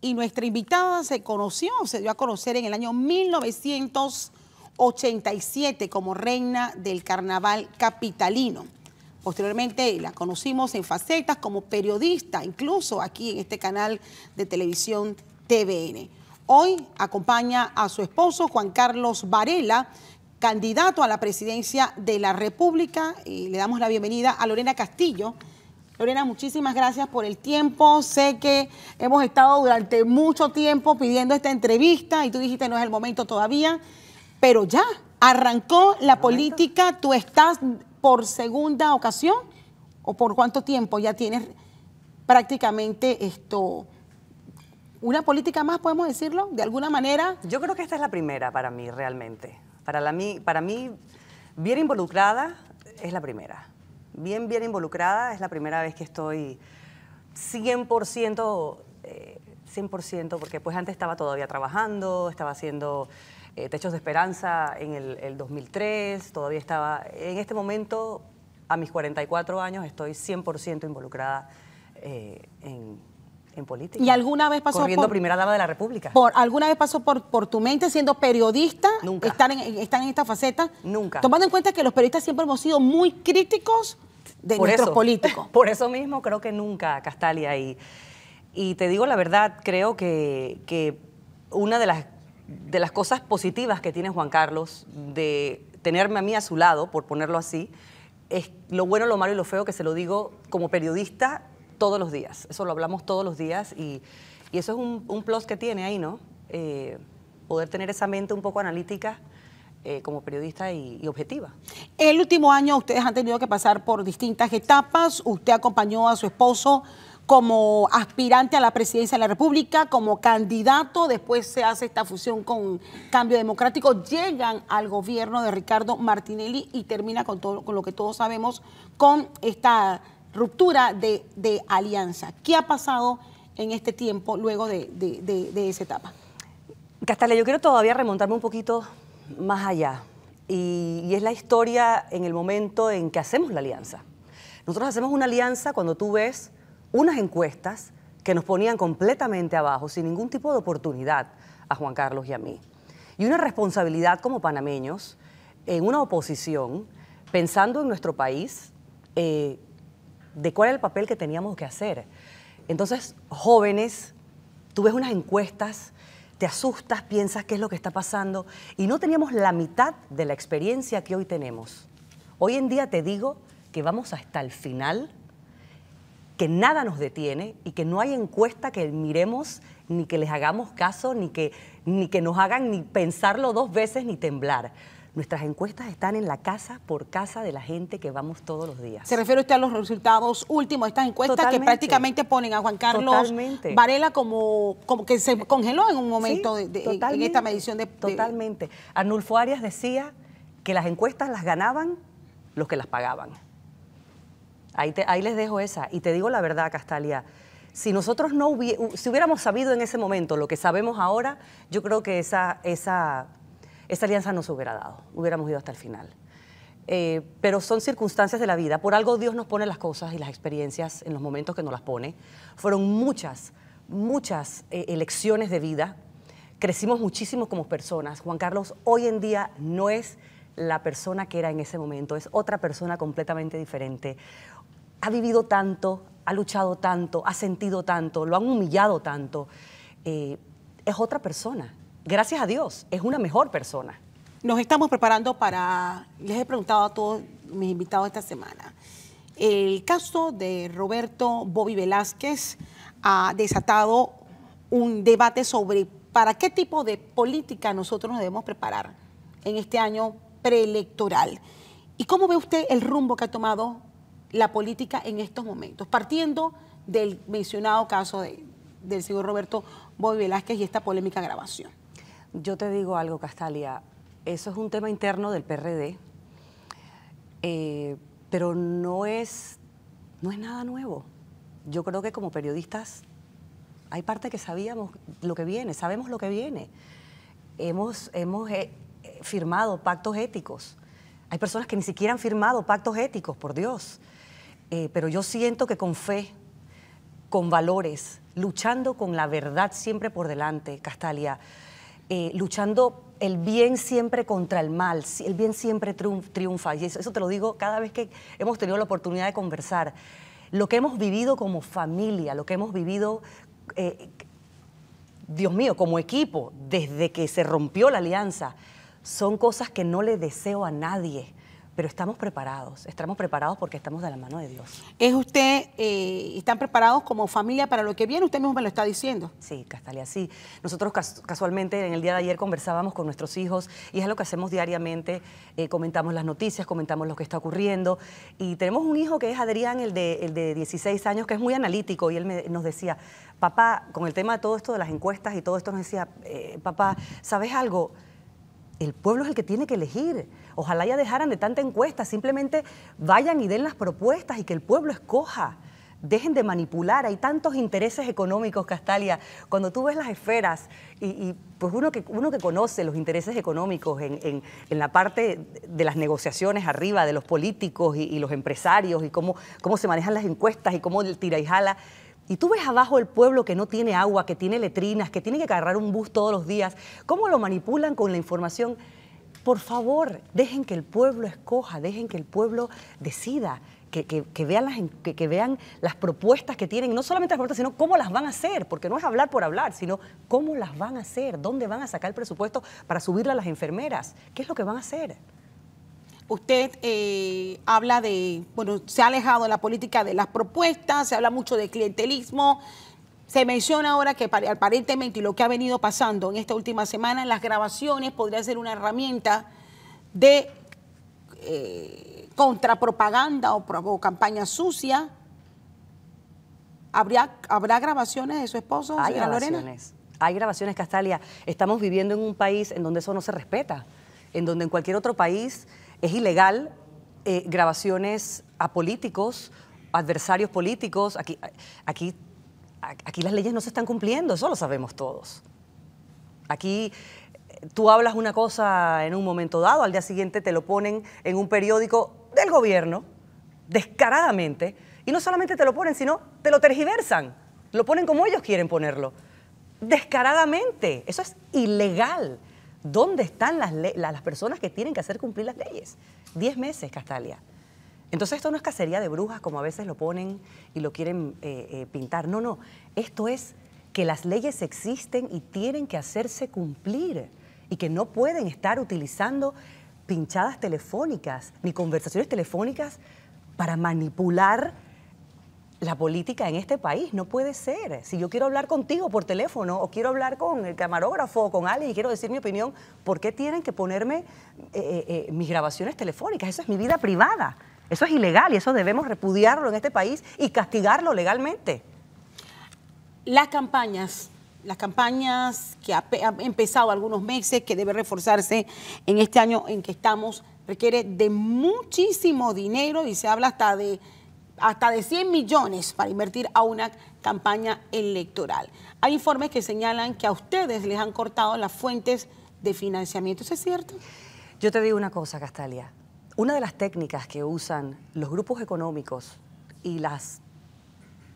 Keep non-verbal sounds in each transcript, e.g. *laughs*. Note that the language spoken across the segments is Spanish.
y nuestra invitada se conoció, se dio a conocer en el año 1987 como reina del carnaval capitalino. Posteriormente la conocimos en facetas como periodista, incluso aquí en este canal de televisión TVN. Hoy acompaña a su esposo Juan Carlos Varela, candidato a la presidencia de la República, y le damos la bienvenida a Lorena Castillo, Lorena, muchísimas gracias por el tiempo. Sé que hemos estado durante mucho tiempo pidiendo esta entrevista y tú dijiste no es el momento todavía, pero ya arrancó la política. Tú estás por segunda ocasión o por cuánto tiempo ya tienes prácticamente esto. Una política más, podemos decirlo, de alguna manera. Yo creo que esta es la primera para mí realmente. Para, la, para mí, bien involucrada es la primera bien, bien involucrada. Es la primera vez que estoy 100%, 100%, eh, porque pues antes estaba todavía trabajando, estaba haciendo eh, Techos de Esperanza en el, 2003, todavía estaba... En este momento, a mis 44 años, estoy 100% involucrada eh, en, en política. ¿Y alguna vez pasó Corriendo primera dama de la República. Por, ¿Alguna vez pasó por, por tu mente siendo periodista? Nunca. ¿Están en, en esta faceta. Nunca. Tomando en cuenta que los periodistas siempre hemos sido muy críticos de por eso, *laughs* Por eso mismo creo que nunca, Castalia. Y, y te digo la verdad, creo que, una de las, de las cosas positivas que tiene Juan Carlos de tenerme a mí a su lado, por ponerlo así, es lo bueno, lo malo y lo feo que se lo digo como periodista todos los días. Eso lo hablamos todos los días y, eso es un, un, plus que tiene ahí, ¿no? Eh, poder tener esa mente un poco analítica eh, como periodista y, objetiva. El último año ustedes han tenido que pasar por distintas etapas. Usted acompañó a su esposo como aspirante a la presidencia de la República, como candidato, después se hace esta fusión con Cambio Democrático, llegan al gobierno de Ricardo Martinelli y termina con, todo, con lo que todos sabemos, con esta ruptura de, alianza. ¿Qué ha pasado en este tiempo luego de, esa etapa? Castalia, yo quiero todavía remontarme un poquito más allá. Y, es la historia en el momento en que hacemos la alianza. Nosotros hacemos una alianza cuando tú ves unas encuestas que nos ponían completamente abajo, sin ningún tipo de oportunidad a Juan Carlos y a mí. Y una responsabilidad como panameños, en una oposición, pensando en nuestro país, eh, de cuál era el papel que teníamos que hacer. Entonces, jóvenes, tú ves unas encuestas te asustas, piensas qué es lo que está pasando y no teníamos la mitad de la experiencia que hoy tenemos. Hoy en día te digo que vamos hasta el final, que nada nos detiene y que no hay encuesta que miremos ni que les hagamos caso, ni que, ni que nos hagan ni pensarlo dos veces ni temblar. Nuestras encuestas están en la casa por casa de la gente que vamos todos los días. Se refiere usted a los resultados últimos de estas encuestas que prácticamente ponen a Juan Carlos Varela como, como que se congeló en un momento en esta medición de, Totalmente. Arnulfo Arias decía que las encuestas las ganaban los que las pagaban. Ahí, ahí les dejo esa. Y te digo la verdad, Castalia, si nosotros no si hubiéramos sabido en ese momento lo que sabemos ahora, yo creo que esa, esa esta alianza no se hubiera dado, hubiéramos ido hasta el final. Eh, pero son circunstancias de la vida. Por algo Dios nos pone las cosas y las experiencias en los momentos que nos las pone. Fueron muchas, muchas eh, elecciones de vida. Crecimos muchísimo como personas. Juan Carlos hoy en día no es la persona que era en ese momento, es otra persona completamente diferente. Ha vivido tanto, ha luchado tanto, ha sentido tanto, lo han humillado tanto. Eh, es otra persona gracias a Dios, es una mejor persona. Nos estamos preparando para, les he preguntado a todos mis invitados esta semana, el caso de Roberto Bobby Velázquez ha desatado un debate sobre para qué tipo de política nosotros nos debemos preparar en este año preelectoral. ¿Y cómo ve usted el rumbo que ha tomado la política en estos momentos? Partiendo del mencionado caso del señor Roberto Bobby Velázquez y esta polémica grabación. Yo te digo algo, Castalia, eso es un tema interno del PRD, eh, pero no es, no es nada nuevo. Yo creo que como periodistas hay parte que sabíamos lo que viene, sabemos lo que viene. Hemos, eh, eh, firmado pactos éticos. Hay personas que ni siquiera han firmado pactos éticos, por Dios. pero yo siento que con fe, con valores, luchando con la verdad siempre por delante, Castalia, eh, luchando el bien siempre contra el mal, el bien siempre triunfa. Y eso, te lo digo cada vez que hemos tenido la oportunidad de conversar. Lo que hemos vivido como familia, lo que hemos vivido eh, Dios mío, como equipo, desde que se rompió la alianza, son cosas que no le deseo a nadie pero estamos preparados, estamos preparados porque estamos de la mano de Dios. ¿Es usted, eh, están preparados como familia para lo que viene? Usted mismo me lo está diciendo. Sí, Castalia, sí. Nosotros casualmente en el día de ayer conversábamos con nuestros hijos y es lo que hacemos diariamente, eh, comentamos las noticias, comentamos lo que está ocurriendo y tenemos un hijo que es Adrián, el de, 16 años, que es muy analítico y él nos decía, papá, con el tema de todo esto de las encuestas y todo esto, nos decía, eh, papá, ¿sabes algo? el pueblo es el que tiene que elegir. Ojalá ya dejaran de tanta encuesta, simplemente vayan y den las propuestas y que el pueblo escoja. Dejen de manipular, hay tantos intereses económicos, Castalia. Cuando tú ves las esferas, y, pues uno que, uno que conoce los intereses económicos en, la parte de las negociaciones arriba, de los políticos y, los empresarios, y cómo, cómo se manejan las encuestas y cómo el tira y jala, y tú ves abajo el pueblo que no tiene agua, que tiene letrinas, que tiene que cargar un bus todos los días, cómo lo manipulan con la información. Por favor, dejen que el pueblo escoja, dejen que el pueblo decida, que, vean, las, vean las propuestas que tienen, no solamente las propuestas, sino cómo las van a hacer, porque no es hablar por hablar, sino cómo las van a hacer, dónde van a sacar el presupuesto para subirla a las enfermeras, qué es lo que van a hacer. Usted eh, habla de, bueno, se ha alejado de la política de las propuestas, se habla mucho de clientelismo. Se menciona ahora que aparentemente lo que ha venido pasando en esta última semana, las grabaciones podría ser una herramienta de eh, contrapropaganda o, campaña sucia. ¿Habrá, ¿Habrá grabaciones de su esposo, Hay grabaciones. Lorena? Hay grabaciones, Castalia. Estamos viviendo en un país en donde eso no se respeta en donde en cualquier otro país es ilegal eh, grabaciones a políticos, adversarios políticos. Aquí, aquí, aquí las leyes no se están cumpliendo, eso lo sabemos todos. Aquí eh, tú hablas una cosa en un momento dado, al día siguiente te lo ponen en un periódico del gobierno, descaradamente, y no solamente te lo ponen, sino te lo tergiversan, lo ponen como ellos quieren ponerlo, descaradamente, eso es ilegal. ¿Dónde están las, personas que tienen que hacer cumplir las leyes? Diez meses, Castalia. Entonces esto no es cacería de brujas como a veces lo ponen y lo quieren eh, eh, pintar. No, no. Esto es que las leyes existen y tienen que hacerse cumplir y que no pueden estar utilizando pinchadas telefónicas ni conversaciones telefónicas para manipular la política en este país no puede ser. Si yo quiero hablar contigo por teléfono o quiero hablar con el camarógrafo o con alguien y quiero decir mi opinión, ¿por qué tienen que ponerme eh, eh, eh, mis grabaciones telefónicas? Eso es mi vida privada. Eso es ilegal y eso debemos repudiarlo en este país y castigarlo legalmente. Las campañas, las campañas que han empezado algunos meses, que debe reforzarse en este año en que estamos, requiere de muchísimo dinero y se habla hasta de hasta de 100 millones para invertir a una campaña electoral. Hay informes que señalan que a ustedes les han cortado las fuentes de financiamiento. es cierto? Yo te digo una cosa, Castalia. Una de las técnicas que usan los grupos económicos y las,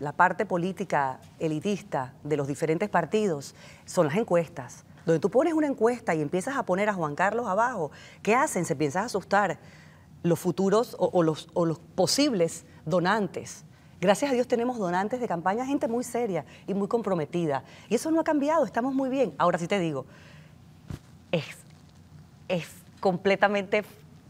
la parte política elitista de los diferentes partidos son las encuestas. Donde tú pones una encuesta y empiezas a poner a Juan Carlos abajo, ¿qué hacen? Se piensas asustar los futuros o los posibles donantes. Gracias a Dios tenemos donantes de campaña, gente muy seria y muy comprometida. Y eso no ha cambiado, estamos muy bien. Ahora sí te digo, es, es completamente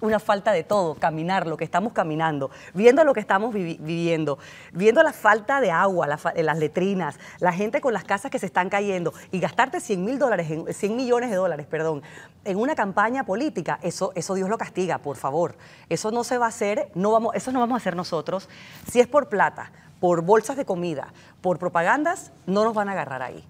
una falta de todo, caminar lo que estamos caminando, viendo lo que estamos viviendo, viendo la falta de agua, las letrinas, la gente con las casas que se están cayendo y gastarte 100 mil dólares, 100 millones de dólares, perdón, en una campaña política, eso, eso Dios lo castiga, por favor. Eso no se va a hacer, no vamos, eso no vamos a hacer nosotros. Si es por plata, por bolsas de comida, por propagandas, no nos van a agarrar ahí.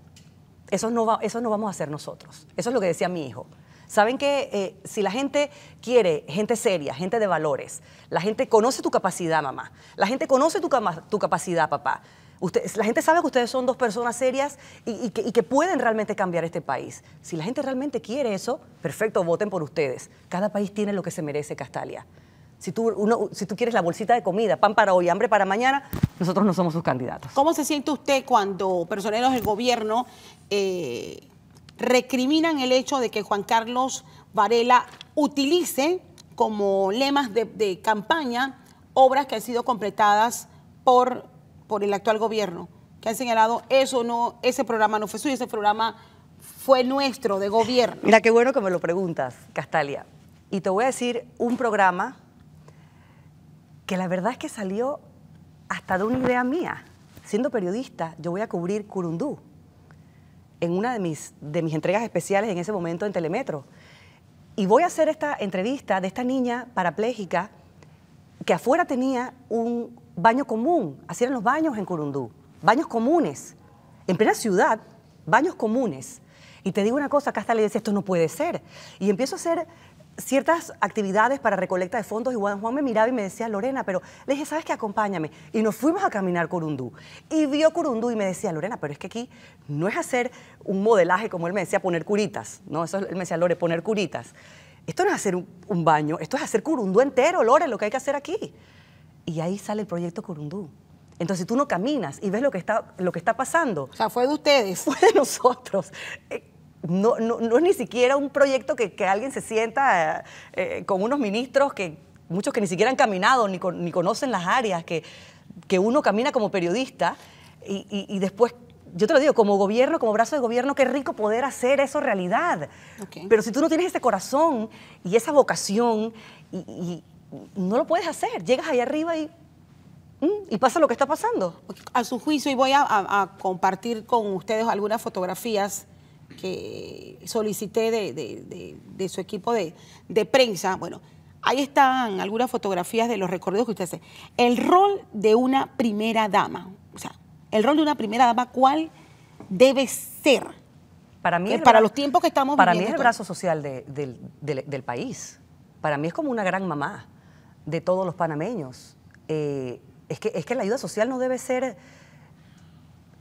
Eso no, eso no vamos a hacer nosotros. Eso es lo que decía mi hijo. Saben que eh, si la gente quiere gente seria, gente de valores, la gente conoce tu capacidad, mamá, la gente conoce tu, tu capacidad, papá. ustedes la gente sabe que ustedes son dos personas serias y, que, pueden realmente cambiar este país. Si la gente realmente quiere eso, perfecto, voten por ustedes. Cada país tiene lo que se merece, Castalia. Si tú, uno, si tú quieres la bolsita de comida, pan para hoy, hambre para mañana, nosotros no somos sus candidatos. ¿Cómo se siente usted cuando personeros del gobierno... Eh, recriminan el hecho de que Juan Carlos Varela utilice como lemas de, campaña obras que han sido completadas por, por el actual gobierno, que han señalado eso no, ese programa no fue suyo, ese programa fue nuestro de gobierno. Mira, qué bueno que me lo preguntas, Castalia. Y te voy a decir un programa que la verdad es que salió hasta de una idea mía. Siendo periodista, yo voy a cubrir Curundú en una de mis, de mis entregas especiales en ese momento en Telemetro. Y voy a hacer esta entrevista de esta niña parapléjica que afuera tenía un baño común, así eran los baños en Curundú, baños comunes, en plena ciudad, baños comunes. Y te digo una cosa, acá hasta le dice, esto no puede ser. Y empiezo a hacer ciertas actividades para recolecta de fondos y Juan, Juan, me miraba y me decía, Lorena, pero le dije, ¿sabes qué? Acompáñame. Y nos fuimos a caminar Curundú. Y vio Curundú y me decía, Lorena, pero es que aquí no es hacer un modelaje, como él me decía, poner curitas. No, eso él me decía, Lore, poner curitas. Esto no es hacer un, baño, esto es hacer Corundú entero, Lore, lo que hay que hacer aquí. Y ahí sale el proyecto Curundú. Entonces tú no caminas y ves lo que está, lo que está pasando. O sea, fue de ustedes. Fue de nosotros. Eh, no, no, es ni siquiera un proyecto que, alguien se sienta eh, eh, con unos ministros que muchos que ni siquiera han caminado ni, ni conocen las áreas, que, uno camina como periodista y, después yo te lo digo, como gobierno, como brazo de gobierno, qué rico poder hacer eso realidad. Pero si tú no tienes ese corazón y esa vocación, y, no lo puedes hacer. Llegas ahí arriba mm, y, pasa lo que está pasando. A su juicio, y voy a compartir con ustedes algunas fotografías que solicité de, su equipo de, prensa, bueno, ahí están algunas fotografías de los recorridos que usted hace. El rol de una primera dama, o sea, el rol de una primera dama, ¿cuál debe ser? Para mí, para los tiempos que estamos para Para mí es el brazo social del, país. Para mí es como una gran mamá de todos los panameños. Eh, es, que, es que la ayuda social no debe ser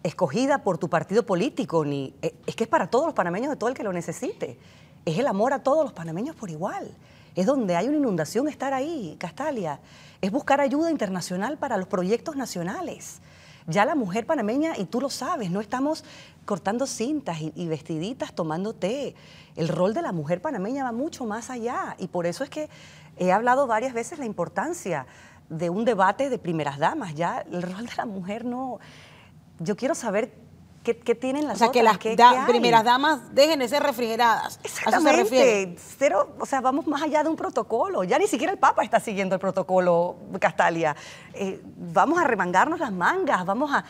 escogida por tu partido político, ni eh, es que es para todos los panameños de todo el que lo necesite. Es el amor a todos los panameños por igual. Es donde hay una inundación estar ahí, Castalia. Es buscar ayuda internacional para los proyectos nacionales. Ya la mujer panameña, y tú lo sabes, no estamos cortando cintas y, vestiditas tomando té. El rol de la mujer panameña va mucho más allá y por eso es que he hablado varias veces la importancia de un debate de primeras damas. Ya el rol de la mujer no, yo quiero saber qué, tienen las O sea, que las primeras damas dejen de ser refrigeradas. Exactamente. o sea, vamos más allá de un protocolo. Ya ni siquiera el Papa está siguiendo el protocolo, Castalia. Eh, vamos a remangarnos las mangas, vamos a,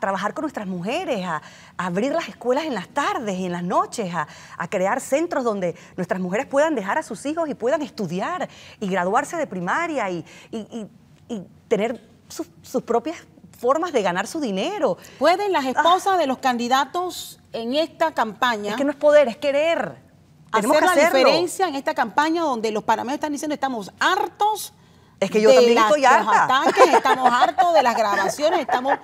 trabajar con nuestras mujeres, a, abrir las escuelas en las tardes y en las noches, a, crear centros donde nuestras mujeres puedan dejar a sus hijos y puedan estudiar y graduarse de primaria y, tener sus propias formas de ganar su dinero. ¿Pueden las ah. esposas de los candidatos en esta campaña? Es que no es poder, es querer. hacer la diferencia en esta campaña donde los parameños están diciendo estamos hartos. Es que yo de también estoy harta. Los ataques, estamos hartos de las *laughs* grabaciones, estamos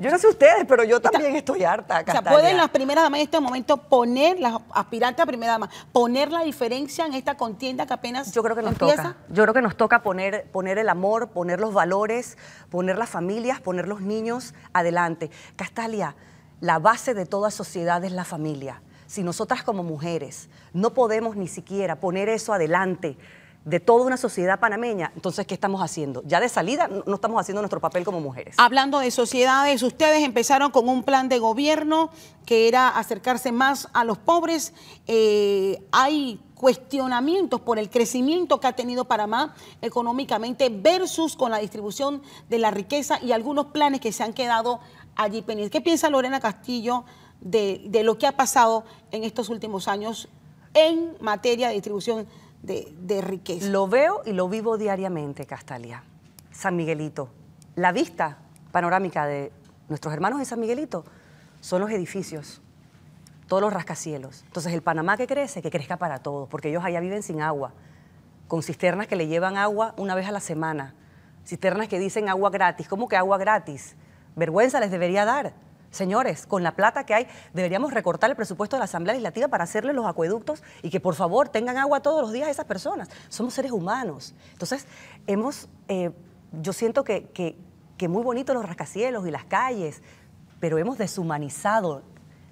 yo no sé ustedes, pero yo también estoy harta. O sea, pueden las primeras damas en este momento poner, las aspirantes a primera dama, poner la diferencia en esta contienda que apenas yo creo que nos Toca. Yo creo que nos toca poner, poner el amor, poner los valores, poner las familias, poner los niños adelante. Castalia, la base de toda sociedad es la familia. Si nosotras como mujeres no podemos ni siquiera poner eso adelante, de toda una sociedad panameña, entonces, ¿qué estamos haciendo? Ya de salida no estamos haciendo nuestro papel como mujeres. Hablando de sociedades, ustedes empezaron con un plan de gobierno que era acercarse más a los pobres. Eh, hay cuestionamientos por el crecimiento que ha tenido Panamá económicamente versus con la distribución de la riqueza y algunos planes que se han quedado allí ¿Qué piensa Lorena Castillo de, de lo que ha pasado en estos últimos años en materia de distribución de, riqueza. Lo veo y lo vivo diariamente, Castalia. San Miguelito. La vista panorámica de nuestros hermanos en San Miguelito son los edificios, todos los rascacielos. Entonces el Panamá que crece, que crezca para todos, porque ellos allá viven sin agua, con cisternas que le llevan agua una vez a la semana, cisternas que dicen agua gratis. ¿Cómo que agua gratis? Vergüenza les debería dar. Señores, con la plata que hay, deberíamos recortar el presupuesto de la Asamblea Legislativa para hacerle los acueductos y que por favor tengan agua todos los días a esas personas. Somos seres humanos. Entonces, hemos, eh, yo siento que, muy bonitos los rascacielos y las calles, pero hemos deshumanizado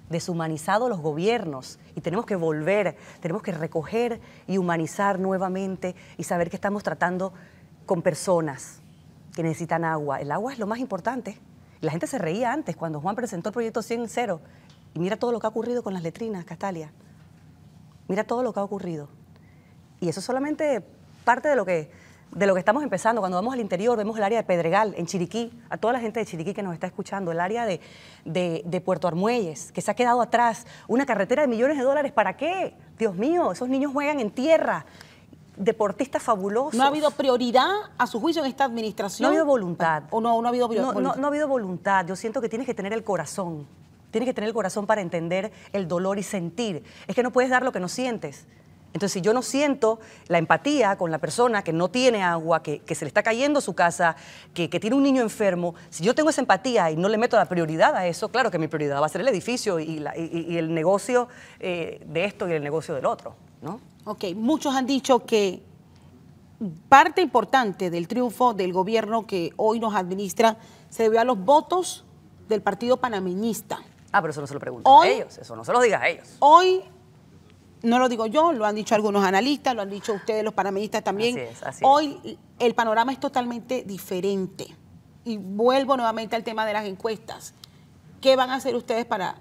deshumanizado los gobiernos y tenemos que volver, tenemos que recoger y humanizar nuevamente y saber que estamos tratando con personas que necesitan agua. El agua es lo más importante. La gente se reía antes cuando Juan presentó el proyecto 100-0. Y mira todo lo que ha ocurrido con las letrinas, Castalia. Mira todo lo que ha ocurrido. Y eso es solamente parte de lo que, de lo que estamos empezando. Cuando vamos al interior, vemos el área de Pedregal, en Chiriquí, a toda la gente de Chiriquí que nos está escuchando, el área de Puerto Armuelles, que se ha quedado atrás, una carretera de millones de dólares. ¿Para qué? Dios mío, esos niños juegan en tierra. Deportista fabuloso. ¿No ha habido prioridad a su juicio en esta administración? No ha habido voluntad. ¿O no, ha habido No, ha habido voluntad. Yo siento que tienes que tener el corazón. Tienes que tener el corazón para entender el dolor y sentir. Es que no puedes dar lo que no sientes. Entonces, si yo no siento la empatía con la persona que no tiene agua, que, se le está cayendo su casa, que, tiene un niño enfermo, si yo tengo esa empatía y no le meto la prioridad a eso, claro que mi prioridad va a ser el edificio y, el negocio eh, de esto y el negocio del otro. Ok, muchos han dicho que parte importante del triunfo del gobierno que hoy nos administra se debió a los votos del partido panameñista. Ah, pero eso no se lo preguntan a ellos, eso no se lo diga a ellos. Hoy, no lo digo yo, lo han dicho algunos analistas, lo han dicho ustedes los panameñistas también. hoy el panorama es totalmente diferente. Y vuelvo nuevamente al tema de las encuestas. ¿Qué van a hacer ustedes para,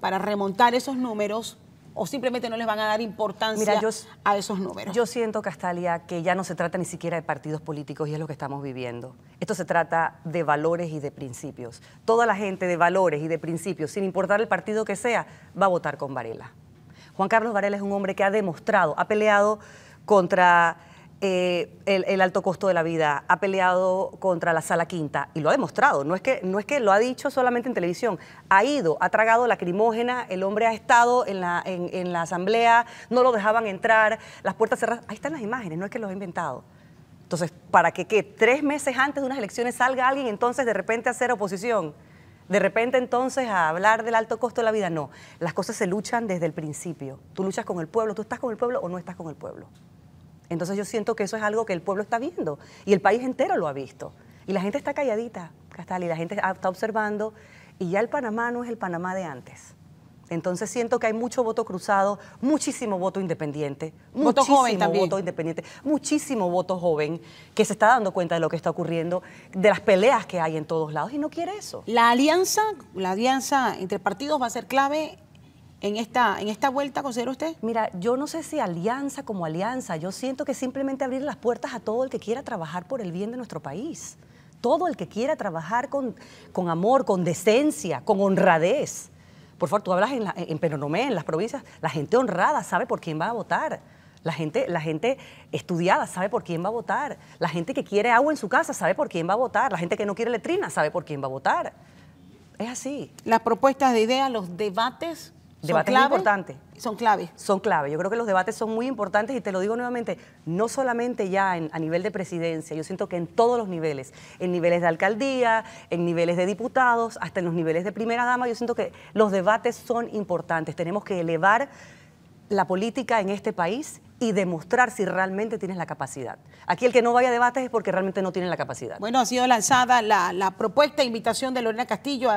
para remontar esos números? o simplemente no les van a dar importancia a esos números. Yo siento, Castalia, que ya no se trata ni siquiera de partidos políticos y es lo que estamos viviendo. Esto se trata de valores y de principios. Toda la gente de valores y de principios, sin importar el partido que sea, va a votar con Varela. Juan Carlos Varela es un hombre que ha demostrado, ha peleado contra eh, el, alto costo de la vida, ha peleado contra la sala quinta y lo ha demostrado, no es, que, no es que lo ha dicho solamente en televisión, ha ido, ha tragado lacrimógena, el hombre ha estado en la, asamblea, no lo dejaban entrar, las puertas cerradas, ahí están las imágenes, no es que lo ha inventado. Entonces, ¿para que, tres meses antes de unas elecciones salga alguien entonces de repente a hacer oposición? De repente entonces a hablar del alto costo de la vida, no. Las cosas se luchan desde el principio. Tú luchas con el pueblo, tú estás con el pueblo o no estás con el pueblo. Entonces yo siento que eso es algo que el pueblo está viendo y el país entero lo ha visto. Y la gente está calladita, Castal, y la gente está observando y ya el Panamá no es el Panamá de antes. Entonces siento que hay mucho voto cruzado, muchísimo voto independiente, voto muchísimo joven voto independiente, muchísimo voto joven que se está dando cuenta de lo que está ocurriendo, de las peleas que hay en todos lados y no quiere eso. La alianza, la alianza entre partidos va a ser clave en esta, en esta vuelta, considera usted? Mira, yo no sé si alianza como alianza, yo siento que simplemente abrir las puertas a todo el que quiera trabajar por el bien de nuestro país, todo el que quiera trabajar con, con amor, con decencia, con honradez. Por favor, tú hablas en, la, en las provincias, la gente honrada sabe por quién va a votar. La gente, la gente estudiada sabe por quién va a votar. La gente que quiere agua en su casa sabe por quién va a votar. La gente que no quiere letrina sabe por quién va a votar. Es así. Las propuestas de ideas, los debates Debates importantes. Son clave. Son clave. Yo creo que los debates son muy importantes y te lo digo nuevamente, no solamente ya a nivel de presidencia, yo siento que en todos los niveles, en niveles de alcaldía, en niveles de diputados, hasta en los niveles de primera dama, yo siento que los debates son importantes. Tenemos que elevar la política en este país y demostrar si realmente tienes la capacidad. Aquí el que no vaya a debates es porque realmente no tiene la capacidad. Bueno, ha sido lanzada la, propuesta propuesta, invitación de Lorena Castillo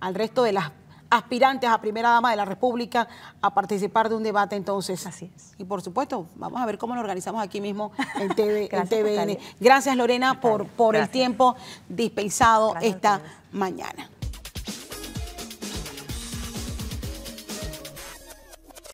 al resto de las aspirantes a primera dama de la República a participar de un debate entonces. Así es. Y por supuesto, vamos a ver cómo lo organizamos aquí mismo en, TV, TVN. *laughs* Gracias Lorena por, por el tiempo dispensado esta mañana.